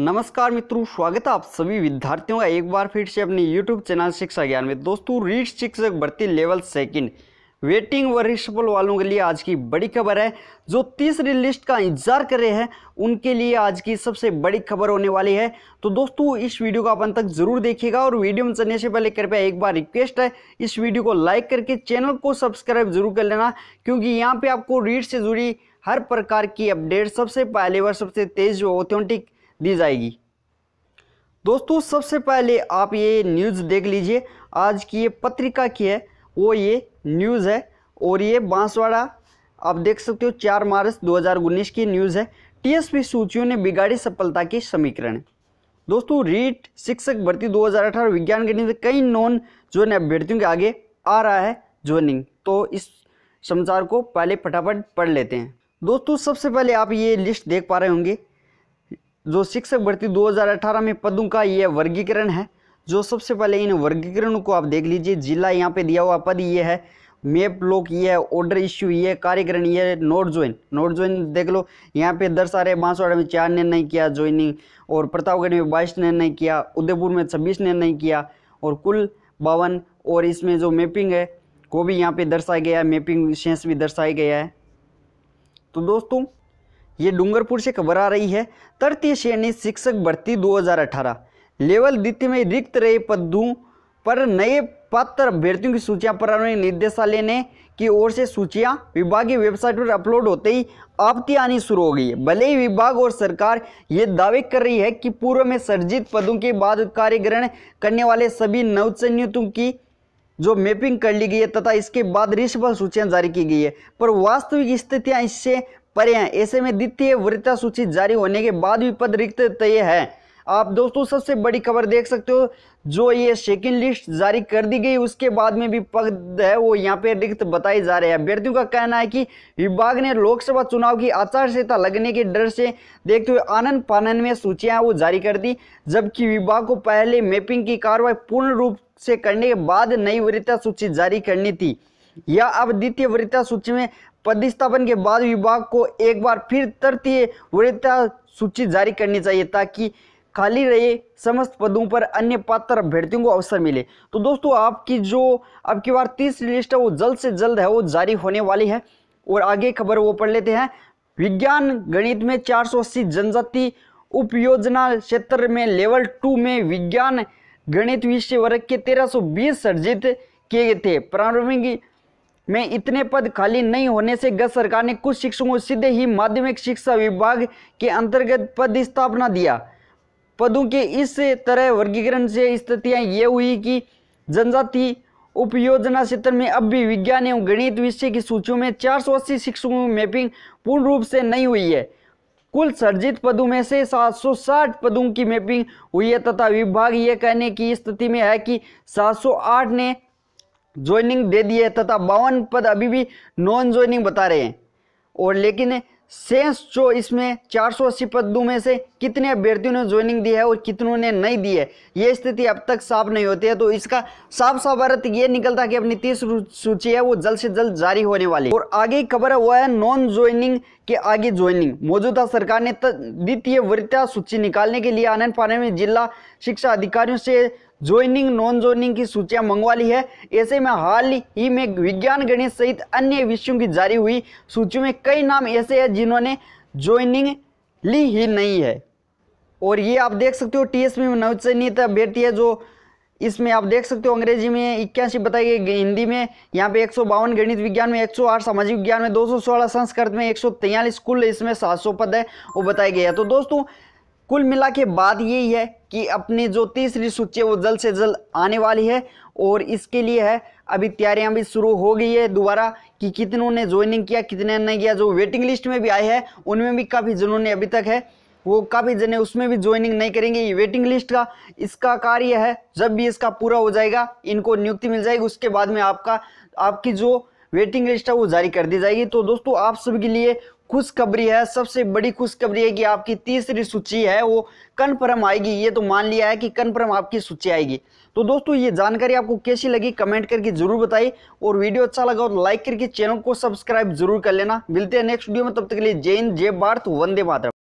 नमस्कार मित्रों स्वागत है आप सभी विद्यार्थियों का एक बार फिर से अपने YouTube चैनल शिक्षा ज्ञान में दोस्तों रीट शिक्षक भर्ती लेवल सेकंड वेटिंग व रिशफल वालों के लिए आज की बड़ी खबर है जो तीसरी लिस्ट का इंतजार कर रहे हैं उनके लिए आज की सबसे बड़ी खबर होने वाली है तो दोस्तों इस वीडियो को आप अंत तक जरूर देखिएगा और वीडियो में चलने से पहले कृपया एक बार रिक्वेस्ट है इस वीडियो को लाइक करके चैनल को सब्सक्राइब जरूर कर लेना क्योंकि यहाँ पर आपको रीट से जुड़ी हर प्रकार की अपडेट सबसे पहले व सबसे तेज ऑथेंटिक दी जाएगी दोस्तों सबसे पहले आप ये न्यूज़ देख लीजिए आज की ये पत्रिका की है वो ये न्यूज़ है और ये बांसवाड़ा आप देख सकते हो चार मार्च 2019 की न्यूज़ है टीएसपी सूचियों ने बिगाड़ी सफलता के समीकरण दोस्तों रीट शिक्षक भर्ती 2018 विज्ञान गणित में कई नॉन जोन अभ्यर्थियों के आगे आ रहा है जोनिंग तो इस समाचार को पहले फटाफट पढ़ लेते हैं दोस्तों सबसे पहले आप ये लिस्ट देख पा रहे होंगे जो शिक्षक भर्ती 2018 में पदों का यह वर्गीकरण है जो सबसे पहले इन वर्गीकरणों को आप देख लीजिए जिला यहाँ पे दिया हुआ पद ये है मेप लोक ये है ऑर्डर इश्यू ये कार्यकरण ये नोट ज्वाइन नोट ज्वाइन देख लो यहाँ पे दस आ रहे बांसवाड़ा में चार ने नहीं किया ज्वाइनिंग और प्रतापगढ़ में बाईस ने नहीं किया उदयपुर में छब्बीस ने नहीं किया और कुल बावन और इसमें जो मैपिंग है वो भी यहाँ पे दर्शाया गया है मैपिंग सेंस भी दर्शाया गया है तो दोस्तों ये डूंगरपुर से खबर आ रही है तृतीय श्रेणी शिक्षक भर्ती 2018 लेवल द्वितीय में रिक्त रहे पदों पर नए पात्र अभ्यर्थियों की सूचियां प्रारंभिक निदेशालय ने की ओर से सूचियां विभागीय वेबसाइट पर अपलोड होते ही आपत्ति आनी शुरू हो गई है भले ही विभाग और सरकार ये दावे कर रही है कि पूर्व में सर्जित पदों के बाद कार्य ग्रहण करने वाले सभी नवचयनितों की जो मैपिंग कर ली गई है तथा इसके बाद रिश्वत सूचियां जारी की गई है पर वास्तविक स्थितियां इससे पर हैं ऐसे में द्वितीय वृत्ता सूची जारी होने के बाद भी पद रिक्त तय तो है आप दोस्तों सबसे बड़ी खबर देख सकते हो जो ये सेकेंड लिस्ट जारी कर दी गई उसके बाद में भी पद है वो यहाँ पे रिक्त बताए जा रहे हैं अभ्यर्थियों का कहना है कि विभाग ने लोकसभा चुनाव की आचार संहिता लगने के डर से देखते हुए आनंद पानन में सूचियाँ वो जारी कर दी जबकि विभाग को पहले मैपिंग की कार्रवाई पूर्ण रूप से करने के बाद नई वृत्ता सूची जारी करनी थी या अब द्वितीय वृत्ता सूची में पदस्थापन के बाद विभाग को एक बार फिर तृतीय वरीयता सूची जारी करनी चाहिए ताकि खाली रहे समस्त पदों पर अन्य पात्र अभ्यर्थियों को अवसर मिले तो दोस्तों आपकी जो आपकी बार तीसरी लिस्ट है वो जल्द से जल्द है वो जारी होने वाली है और आगे खबर वो पढ़ लेते हैं विज्ञान गणित में 480 जनजाति उपयोजना क्षेत्र में लेवल टू में विज्ञान गणित विषय वर्ग के 1320 सर्जित किए गए थे प्रारंभिक में इतने पद खाली नहीं होने से गत सरकार ने कुछ शिक्षकों को सीधे ही माध्यमिक शिक्षा विभाग के अंतर्गत पद स्थापना दिया पदों के इस तरह वर्गीकरण से स्थितियां ये हुई कि जनजाति उपयोजना क्षेत्र में अब भी विज्ञान एवं गणित विषय की सूचियों में अस्सी शिक्षकों की मैपिंग पूर्ण रूप से नहीं हुई है कुल सर्जित पदों में से 760 पदों की मैपिंग हुई है तथा विभाग यह कहने की स्थिति में है कि 708 ने ज्वाइनिंग दे दिए तथा बावन पद अभी भी नॉन ज्वाइनिंग बता रहे हैं और लेकिन शेष जो इसमें चार सौ अस्सी पदों में से कितने अभ्यर्थियों ने ज्वाइनिंग दी है और कितनों ने नहीं दी है ये स्थिति अब तक साफ नहीं होती है तो इसका साफ साफ अर्थ ये निकलता कि अपनी तीस सूची है वो जल्द से जल्द जारी होने वाली और आगे खबर है वो है नॉन ज्वाइनिंग के आगे ज्वाइनिंग मौजूदा सरकार ने द्वितीय वृत्ता सूची निकालने के लिए आनंद पानन में जिला शिक्षा अधिकारियों से ज्वाइनिंग नॉन ज्वाइनिंग की सूचियां मंगवा ली है ऐसे में हाल ही में विज्ञान गणित सहित अन्य विषयों की जारी हुई सूचियों में कई नाम ऐसे हैं जिन्होंने ज्वाइनिंग ली ही नहीं है और ये आप देख सकते हो टीएसपी में नवचयनित अभ्यर्थी है जो इसमें आप देख सकते हो अंग्रेजी में इक्यासी बताई गई हिंदी में यहाँ पे एक गणित विज्ञान में 108 सामाजिक विज्ञान में 216 संस्कृत में एक कुल इसमें 700 पद है वो बताया गया तो दोस्तों कुल मिला के बाद यही है कि अपनी जो तीसरी सूची है वो जल्द से जल्द आने वाली है और इसके लिए है अभी तैयारियां भी शुरू हो गई है दोबारा कि कितनों ने ज्वाइनिंग किया कितने ने किया जो वेटिंग लिस्ट में भी आए हैं उनमें भी काफ़ी जनों ने अभी तक है वो काफ़ी जने उसमें भी ज्वाइनिंग नहीं करेंगे ये वेटिंग लिस्ट का इसका कार्य है जब भी इसका पूरा हो जाएगा इनको नियुक्ति मिल जाएगी उसके बाद में आपका आपकी जो वेटिंग लिस्ट है वो जारी कर दी जाएगी तो दोस्तों आप सबके लिए खुशखबरी है सबसे बड़ी खुशखबरी है कि आपकी तीसरी सूची है वो कन्फर्म आएगी ये तो मान लिया है कि कन्फर्म आपकी सूची आएगी तो दोस्तों ये जानकारी आपको कैसी लगी कमेंट करके जरूर बताइए और वीडियो अच्छा लगा तो लाइक करके चैनल को सब्सक्राइब जरूर कर लेना मिलते हैं नेक्स्ट वीडियो में तब तक के लिए जय हिंद जय भारत वंदे मातरम